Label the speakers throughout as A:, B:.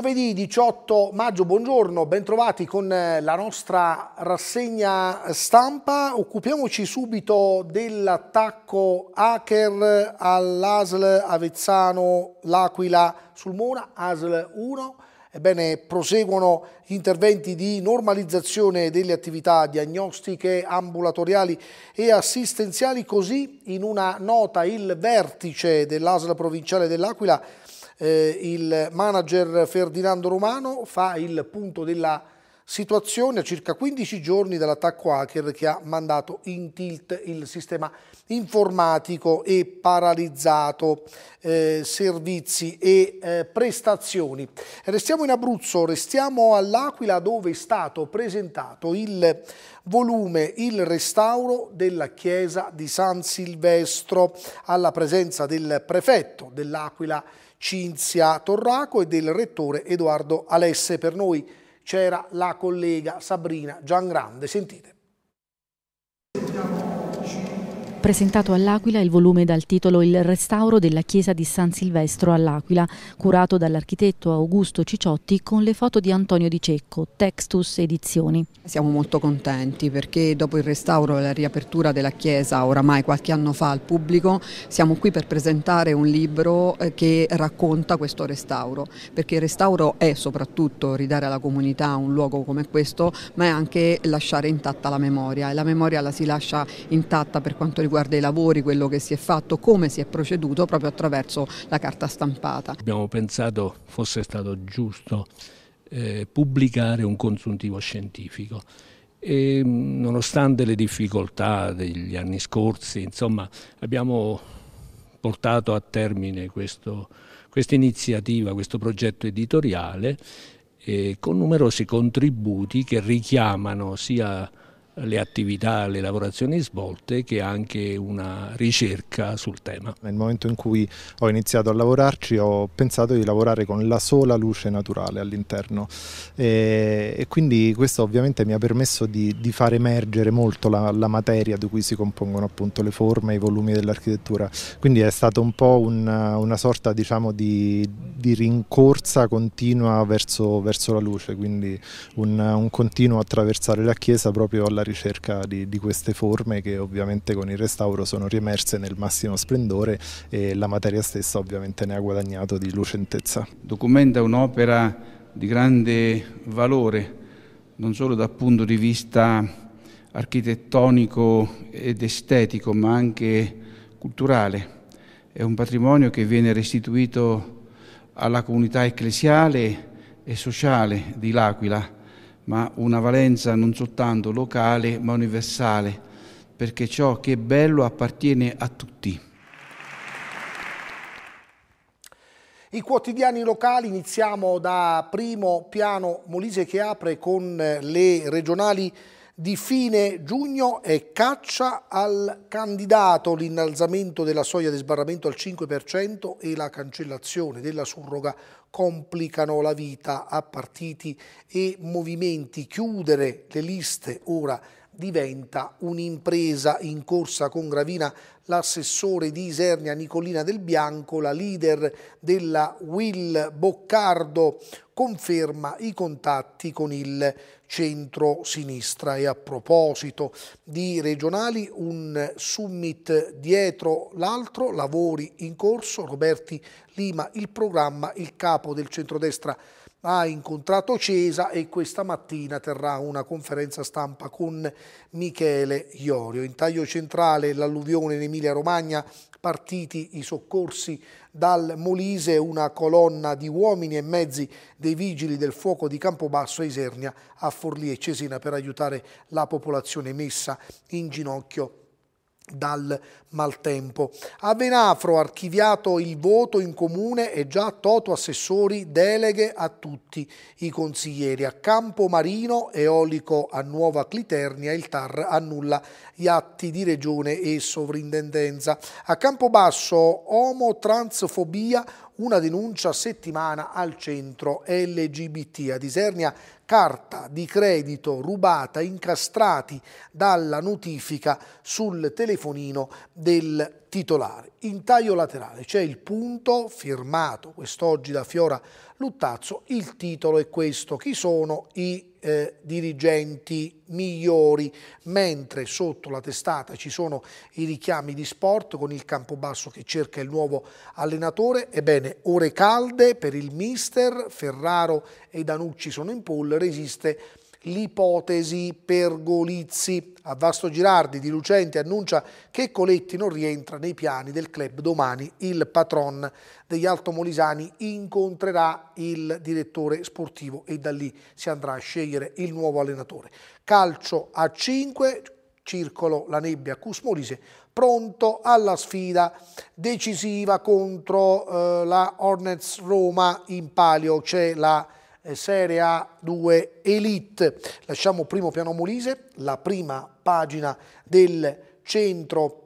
A: Giovedì 18 maggio, buongiorno, bentrovati con eh, la nostra rassegna stampa. Occupiamoci subito dell'attacco hacker all'ASL Avezzano L'Aquila Sulmona, ASL 1. Ebbene, proseguono gli interventi di normalizzazione delle attività diagnostiche, ambulatoriali e assistenziali. Così, in una nota, il vertice dell'ASL provinciale dell'Aquila eh, il manager Ferdinando Romano fa il punto della situazione a circa 15 giorni dall'attacco hacker che ha mandato in tilt il sistema informatico e paralizzato eh, servizi e eh, prestazioni. Restiamo in Abruzzo, restiamo all'Aquila dove è stato presentato il volume Il restauro della chiesa di San Silvestro alla presenza del prefetto dell'Aquila Cinzia Torraco e del rettore Edoardo Alesse. Per noi c'era la collega Sabrina Giangrande. Sentite. presentato all'Aquila il volume dal titolo Il restauro della chiesa di San Silvestro all'Aquila, curato dall'architetto Augusto Cicciotti con le foto di Antonio Di Cecco, Textus Edizioni. Siamo molto contenti perché dopo il restauro e la riapertura della chiesa oramai qualche anno fa al pubblico, siamo qui per presentare un libro eh, che racconta questo restauro, perché il restauro è soprattutto ridare alla comunità un luogo come questo, ma è anche lasciare intatta la memoria e la memoria la si lascia intatta per quanto riguarda riguarda i lavori, quello che si è fatto, come si è proceduto proprio attraverso la carta stampata. Abbiamo pensato fosse stato giusto eh, pubblicare un consuntivo scientifico e mm, nonostante le difficoltà degli anni scorsi, insomma, abbiamo portato a termine questo, questa iniziativa, questo progetto editoriale eh, con numerosi contributi che richiamano sia le attività, le lavorazioni svolte che anche una ricerca sul tema. Nel momento in cui ho iniziato a lavorarci ho pensato di lavorare con la sola luce naturale all'interno e, e, quindi questo ovviamente mi ha permesso di, di far emergere molto la, la, materia di cui si compongono appunto le forme, i volumi dell'architettura, quindi è stato un po' una, una sorta diciamo di, di, rincorsa continua verso, verso la luce, quindi un, un continuo attraversare la chiesa proprio alla ricerca di, di, queste forme che ovviamente con il restauro sono riemerse nel massimo splendore e la materia stessa ovviamente ne ha guadagnato di lucentezza. Documenta un'opera di grande valore, non solo dal punto di vista architettonico ed estetico, ma anche culturale. È un patrimonio che viene restituito alla comunità ecclesiale e sociale di L'Aquila ma una valenza non soltanto locale ma universale, perché ciò che è bello appartiene a tutti. I quotidiani locali, iniziamo da primo piano Molise che apre con le regionali di fine giugno è caccia al candidato, l'innalzamento della soglia di sbarramento al 5% e la cancellazione della surroga complicano la vita a partiti e movimenti. Chiudere le liste ora diventa un'impresa in corsa con Gravina l'assessore di Isernia Nicolina Del Bianco, la leader della Will Boccardo, conferma i contatti con il centro-sinistra. E a proposito di regionali, un summit dietro l'altro, lavori in corso, Roberti Lima il programma, il capo del centrodestra ha incontrato Cesa e questa mattina terrà una conferenza stampa con Michele Iorio. In taglio centrale l'alluvione in Emilia Romagna partiti i soccorsi dal Molise, una colonna di uomini e mezzi dei vigili del fuoco di Campobasso a Isernia, a Forlì e Cesena per aiutare la popolazione messa in ginocchio dal maltempo. A Venafro archiviato il voto in comune e già Toto assessori deleghe a tutti i consiglieri. A Campo Marino, eolico a Nuova Cliternia, il TAR annulla gli atti di regione e sovrintendenza. A Campobasso omo transfobia, una denuncia a settimana al centro LGBT. A Disernia carta di credito rubata, incastrati dalla notifica sul telefonino del titolare. In taglio laterale c'è il punto firmato quest'oggi da Fiora Luttazzo, il titolo è questo, chi sono i eh, dirigenti migliori, mentre sotto la testata ci sono i richiami di sport con il Campobasso che cerca il nuovo allenatore. Ebbene, ore calde per il mister, Ferraro e Danucci sono in pool, resiste l'ipotesi Pergolizzi. A Vasto Girardi di Lucente annuncia che Coletti non rientra nei piani del club domani. Il patron degli Altomolisani incontrerà il direttore sportivo e da lì si andrà a scegliere il nuovo allenatore. Calcio a 5, circolo la nebbia Cusmolise, pronto alla sfida decisiva contro eh, la Hornets Roma. In palio c'è la eh, Serie A2 Elite. Lasciamo primo piano Molise, la prima pagina del centro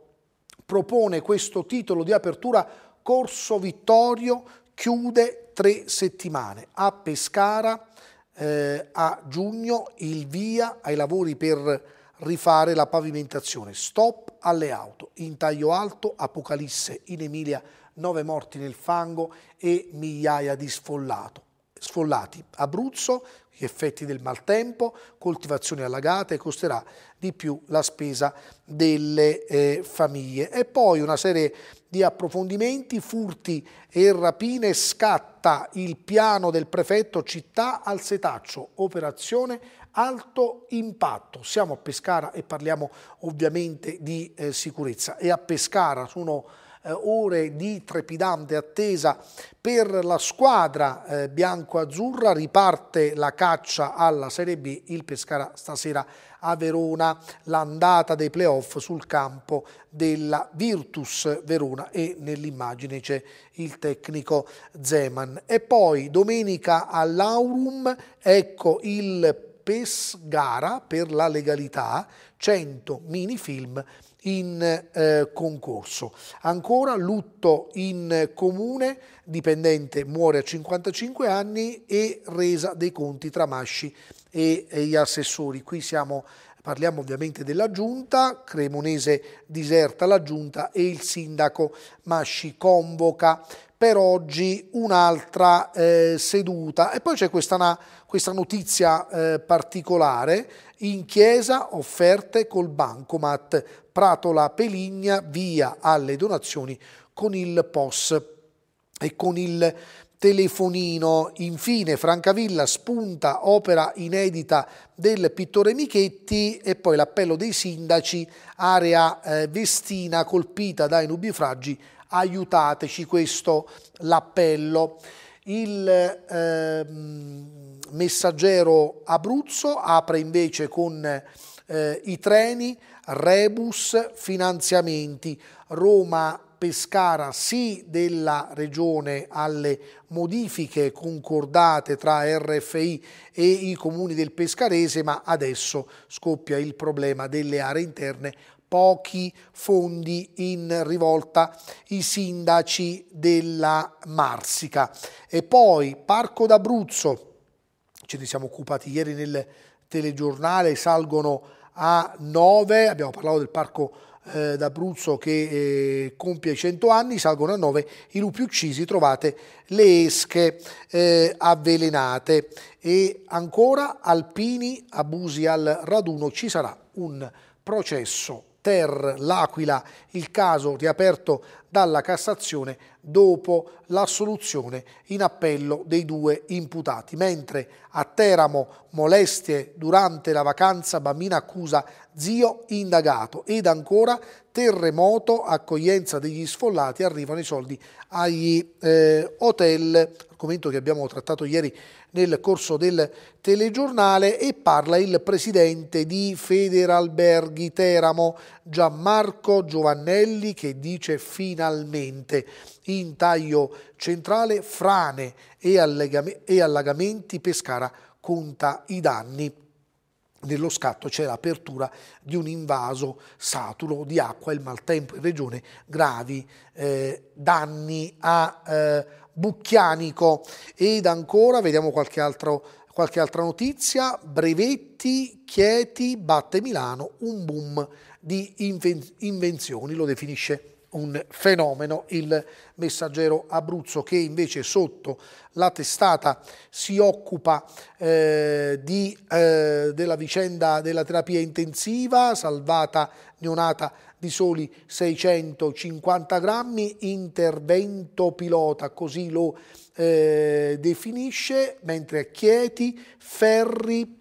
A: propone questo titolo di apertura Corso Vittorio chiude tre settimane a Pescara eh, a giugno il via ai lavori per rifare la pavimentazione stop alle auto in taglio alto Apocalisse in Emilia nove morti nel fango e migliaia di sfollato sfollati. Abruzzo, gli effetti del maltempo, coltivazioni allagate, costerà di più la spesa delle eh, famiglie. E poi una serie di approfondimenti, furti e rapine, scatta il piano del prefetto città al setaccio, operazione alto impatto. Siamo a Pescara e parliamo ovviamente di eh, sicurezza e a Pescara sono eh, ore di trepidante attesa per la squadra eh, bianco-azzurra, riparte la caccia alla Serie B, il Pescara stasera a Verona, l'andata dei playoff sul campo della Virtus Verona e nell'immagine c'è il tecnico Zeman. E poi domenica all'Aurum, ecco il PES gara per la legalità, 100 mini film in eh, concorso. Ancora lutto in comune, dipendente muore a 55 anni e resa dei conti tra Masci e, e gli assessori. Qui siamo Parliamo ovviamente della giunta, Cremonese diserta la giunta e il sindaco Masci convoca per oggi un'altra eh, seduta. E poi c'è questa, questa, notizia eh, particolare, in chiesa offerte col bancomat, Pratola Peligna via alle donazioni con il POS e con il telefonino. Infine Francavilla spunta opera inedita del pittore Michetti e poi l'appello dei sindaci, area eh, vestina colpita dai nubifragi, aiutateci, questo l'appello. Il eh, messaggero Abruzzo apre invece con eh, i treni, rebus, finanziamenti, Roma Pescara sì della Regione alle modifiche concordate tra RFI e i comuni del Pescarese, ma adesso scoppia il problema delle aree interne pochi fondi in rivolta i sindaci della Marsica. E poi Parco d'Abruzzo, ce ne siamo occupati ieri nel telegiornale salgono a 9, abbiamo parlato del parco eh, d'Abruzzo che eh, compie 100 anni, salgono a 9 i lupi uccisi, trovate le esche eh, avvelenate e ancora alpini abusi al raduno, ci sarà un processo Ter L'Aquila, il caso riaperto dalla Cassazione dopo l'assoluzione in appello dei due imputati. Mentre a Teramo molestie durante la vacanza, bambina accusa zio indagato ed ancora terremoto, accoglienza degli sfollati, arrivano i soldi agli eh, hotel argomento che abbiamo trattato ieri nel corso del telegiornale e parla il presidente di Federalberghi Teramo Gianmarco Giovannelli che dice finalmente in taglio centrale frane e, e allagamenti Pescara conta i danni nello scatto c'è l'apertura di un invaso saturo di acqua, e il maltempo in regione, gravi eh, danni a eh, Bucchianico. Ed ancora vediamo qualche, altro, qualche altra notizia. Brevetti, Chieti, batte Milano, un boom di invenzioni, lo definisce un fenomeno, il messaggero Abruzzo che invece sotto la testata si occupa eh, di, eh, della vicenda della terapia intensiva, salvata neonata di soli 650 grammi, intervento pilota, così lo eh, definisce, mentre a Chieti, Ferri,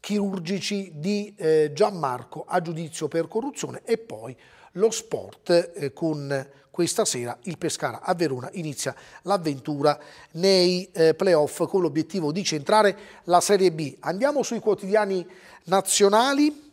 A: chirurgici di eh, Gianmarco a giudizio per corruzione e poi lo sport eh, con questa sera il Pescara a Verona inizia l'avventura nei eh, playoff con l'obiettivo di centrare la Serie B. Andiamo sui quotidiani nazionali,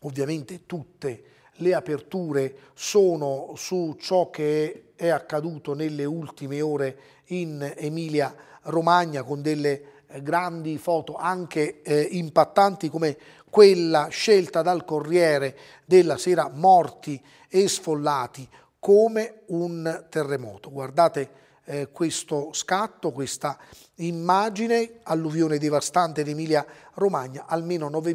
A: ovviamente tutte le aperture sono su ciò che è accaduto nelle ultime ore in Emilia Romagna con delle eh, grandi foto anche eh, impattanti come quella scelta dal Corriere della sera morti e sfollati come un terremoto. Guardate eh, questo scatto, questa immagine, alluvione devastante in Emilia Romagna, almeno nove,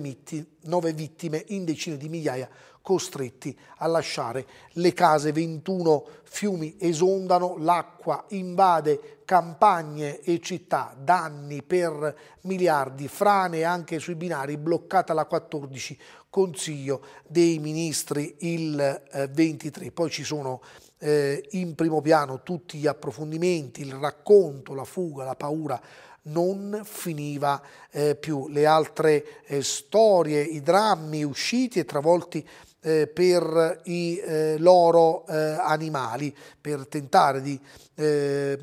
A: vittime in decine di migliaia costretti a lasciare le case. 21 fiumi esondano, l'acqua invade campagne e città, danni per miliardi, frane anche sui binari, bloccata la 14, Consiglio dei Ministri il 23. Eh, Poi ci sono eh, in primo piano tutti gli approfondimenti, il racconto, la fuga, la paura non finiva eh, più. Le altre eh, storie, i drammi usciti e travolti eh, per i eh, loro eh, animali, per tentare di, eh,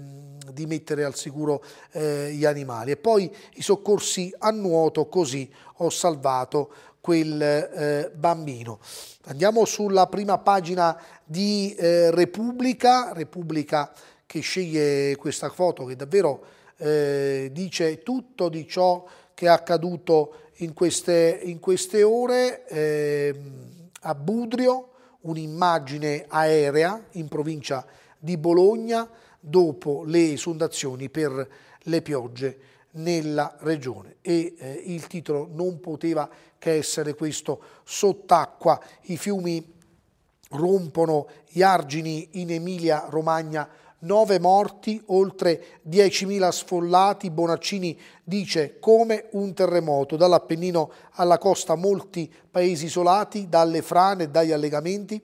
A: di mettere al sicuro eh, gli animali. E poi i soccorsi a nuoto, così ho salvato quel eh, bambino. Andiamo sulla prima pagina di Repubblica, Repubblica che sceglie questa foto che davvero dice tutto di ciò che è accaduto in queste, in queste ore ehm, a Budrio, un'immagine aerea in provincia di Bologna dopo le esondazioni per le piogge nella regione e eh, il titolo non poteva che essere questo sott'acqua i fiumi rompono gli argini in Emilia Romagna 9 morti, oltre 10.000 sfollati, Bonaccini dice come un terremoto, dall'Appennino alla costa molti paesi isolati, dalle frane dagli allegamenti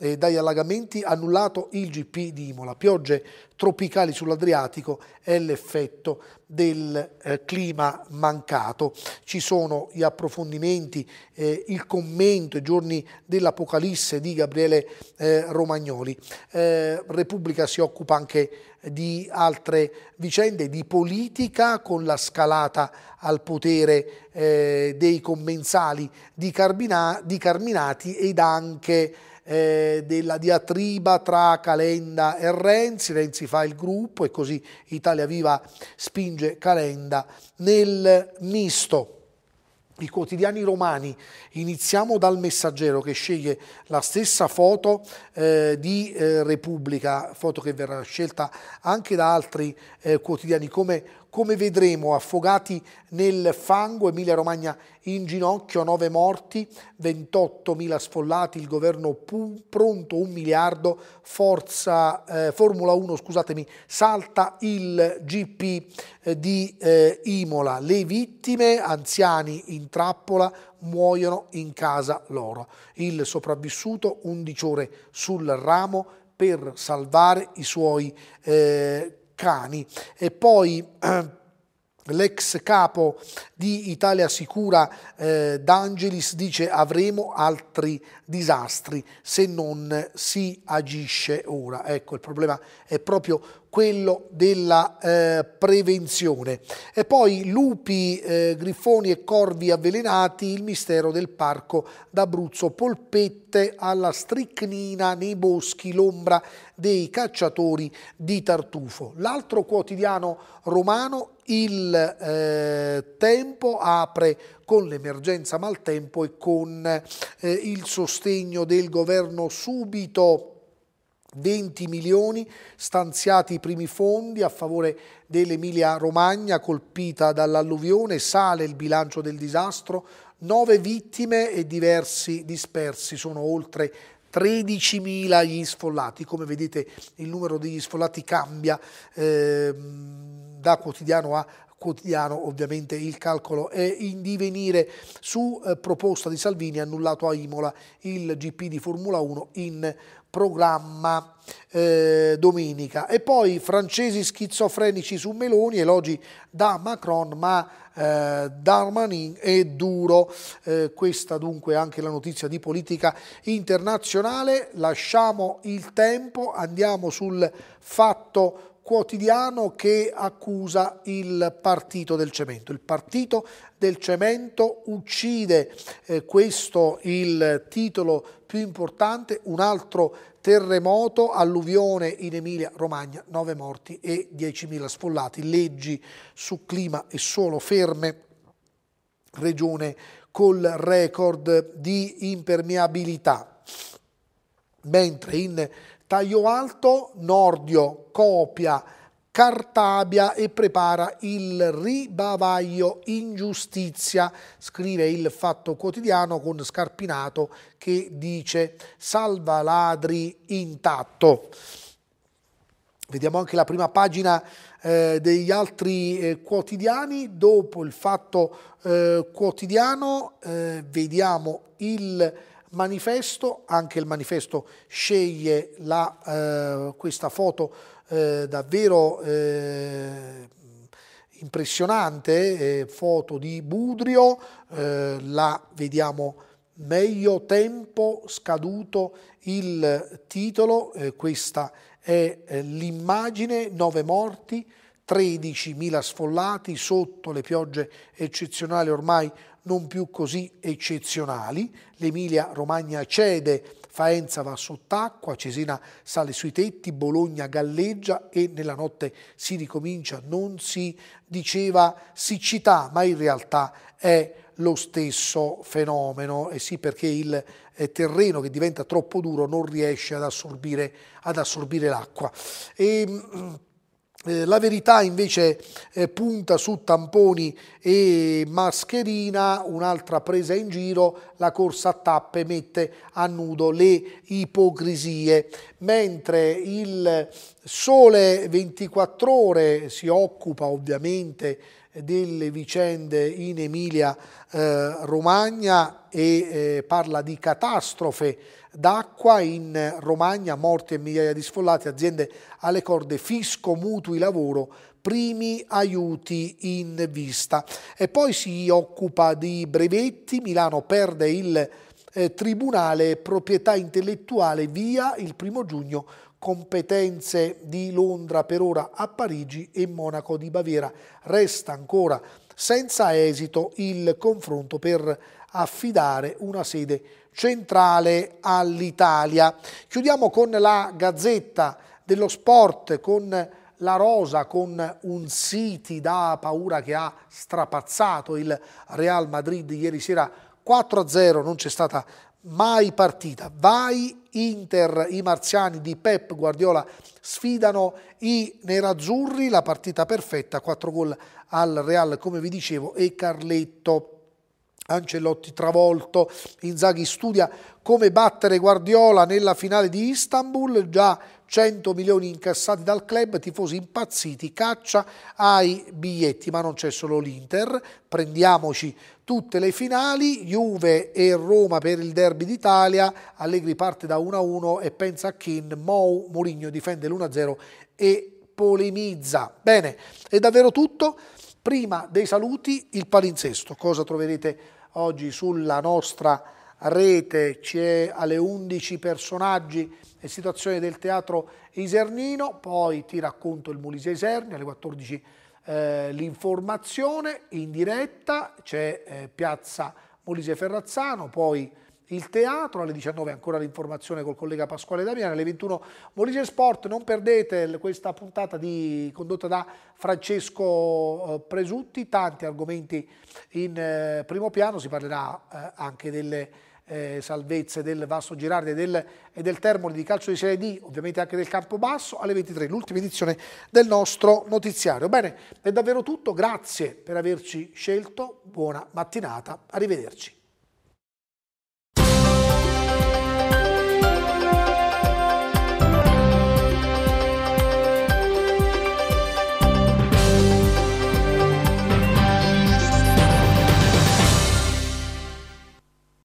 A: eh, dagli allagamenti, annullato il GP di Imola. Piogge tropicali sull'Adriatico è l'effetto del eh, clima mancato. Ci sono gli approfondimenti, eh, il commento, i giorni dell'Apocalisse di Gabriele eh, Romagnoli. Eh, Repubblica si occupa anche di altre vicende, di politica con la scalata al potere eh, dei commensali di, Carbina, di Carminati ed anche eh, della diatriba tra Calenda e Renzi, Renzi fa il gruppo e così Italia Viva spinge Calenda nel misto. I quotidiani romani, iniziamo dal messaggero che sceglie la stessa foto eh, di eh, Repubblica, foto che verrà scelta anche da altri eh, quotidiani come come vedremo, affogati nel fango, Emilia Romagna in ginocchio, 9 morti, 28.000 sfollati, il governo pronto, 1 miliardo, Forza, eh, Formula 1, scusatemi, salta il GP eh, di eh, Imola. Le vittime, anziani in trappola, muoiono in casa loro. Il sopravvissuto, 11 ore sul ramo, per salvare i suoi eh, Treccani e poi eh, L'ex capo di Italia Sicura eh, D'Angelis dice avremo altri disastri se non si agisce ora. Ecco, il problema è proprio quello della eh, prevenzione. E poi lupi, eh, grifoni e corvi avvelenati, il mistero del parco d'Abruzzo, polpette alla stricnina nei boschi, l'ombra dei cacciatori di tartufo. L'altro quotidiano romano, il eh, tempo, apre con l'emergenza maltempo e con eh, il sostegno del governo subito 20 milioni stanziati i primi fondi a favore dell'Emilia Romagna colpita dall'alluvione, sale il bilancio del disastro, 9 vittime e diversi dispersi, sono oltre 13.000 gli sfollati, come vedete il numero degli sfollati cambia eh, da quotidiano a quotidiano ovviamente il calcolo è in divenire su eh, proposta di Salvini annullato a Imola il GP di Formula 1 in programma eh, domenica. E poi francesi schizofrenici su Meloni, elogi da Macron ma eh, Darmanin è duro. Eh, questa dunque anche la notizia di politica internazionale. Lasciamo il tempo, andiamo sul fatto quotidiano che accusa il partito del cemento. Il partito del cemento uccide, eh, questo il titolo più importante, un altro terremoto, alluvione in Emilia Romagna, 9 morti e 10.000 sfollati, leggi su clima e suolo ferme, regione col record di impermeabilità mentre in Taglio Alto, Nordio, copia Cartabia e prepara il ribavaglio in giustizia, scrive il Fatto Quotidiano con Scarpinato che dice salva ladri intatto. Vediamo anche la prima pagina eh, degli altri eh, quotidiani, dopo il Fatto eh, Quotidiano eh, vediamo il manifesto, anche il manifesto sceglie la, eh, questa foto eh, davvero eh, impressionante, eh, foto di Budrio, eh, la vediamo meglio, tempo scaduto il titolo, eh, questa è l'immagine, nove morti, 13.000 sfollati sotto le piogge eccezionali ormai non più così eccezionali, l'Emilia Romagna cede, Faenza va sott'acqua, Cesena sale sui tetti, Bologna galleggia e nella notte si ricomincia, non si diceva siccità, ma in realtà è lo stesso fenomeno, e sì perché il eh, terreno che diventa troppo duro non riesce ad assorbire, assorbire l'acqua. Ehm, eh, la verità invece eh, punta su tamponi e mascherina, un'altra presa in giro, la corsa a tappe mette a nudo le ipocrisie, mentre il sole 24 ore si occupa ovviamente delle vicende in Emilia-Romagna eh, e eh, parla di catastrofe d'acqua in Romagna, morti e migliaia di sfollati, aziende alle corde, fisco, mutui, lavoro, primi aiuti in vista. E poi si occupa di brevetti, Milano perde il eh, tribunale proprietà intellettuale via il primo giugno competenze di Londra per ora a Parigi e Monaco di Baviera. Resta ancora senza esito il confronto per affidare una sede centrale all'Italia. Chiudiamo con la Gazzetta dello Sport, con la rosa con un City da paura che ha strapazzato il Real Madrid ieri sera 4-0, non c'è stata mai partita. Vai Inter, i marziani di Pep Guardiola sfidano i nerazzurri, la partita perfetta, 4 gol al Real come vi dicevo e Carletto Ancelotti travolto, Inzaghi studia come battere Guardiola nella finale di Istanbul, già 100 milioni incassati dal club, tifosi impazziti, caccia ai biglietti, ma non c'è solo l'Inter, prendiamoci tutte le finali, Juve e Roma per il derby d'Italia, Allegri parte da 1-1 e pensa a Kin, Mou, Mourinho difende l'1-0 e polemizza. Bene, è davvero tutto. Prima dei saluti il palinsesto, cosa troverete oggi sulla nostra rete, c'è alle 11 personaggi e situazioni del teatro Isernino, poi ti racconto il Mulise Iserni alle 14 eh, l'informazione in diretta, c'è eh, Piazza Molise Ferrazzano, poi il teatro, alle 19 ancora l'informazione col collega Pasquale Damiano, alle 21 Molise Sport, non perdete questa puntata di, condotta da Francesco eh, Presutti, tanti argomenti in eh, primo piano, si parlerà eh, anche delle salvezze del Vasto Girardi e del, e del Termoli di calcio di Serie D, ovviamente anche del Campo Basso, alle 23, l'ultima edizione del nostro notiziario. Bene, è davvero tutto, grazie per averci scelto, buona mattinata, arrivederci.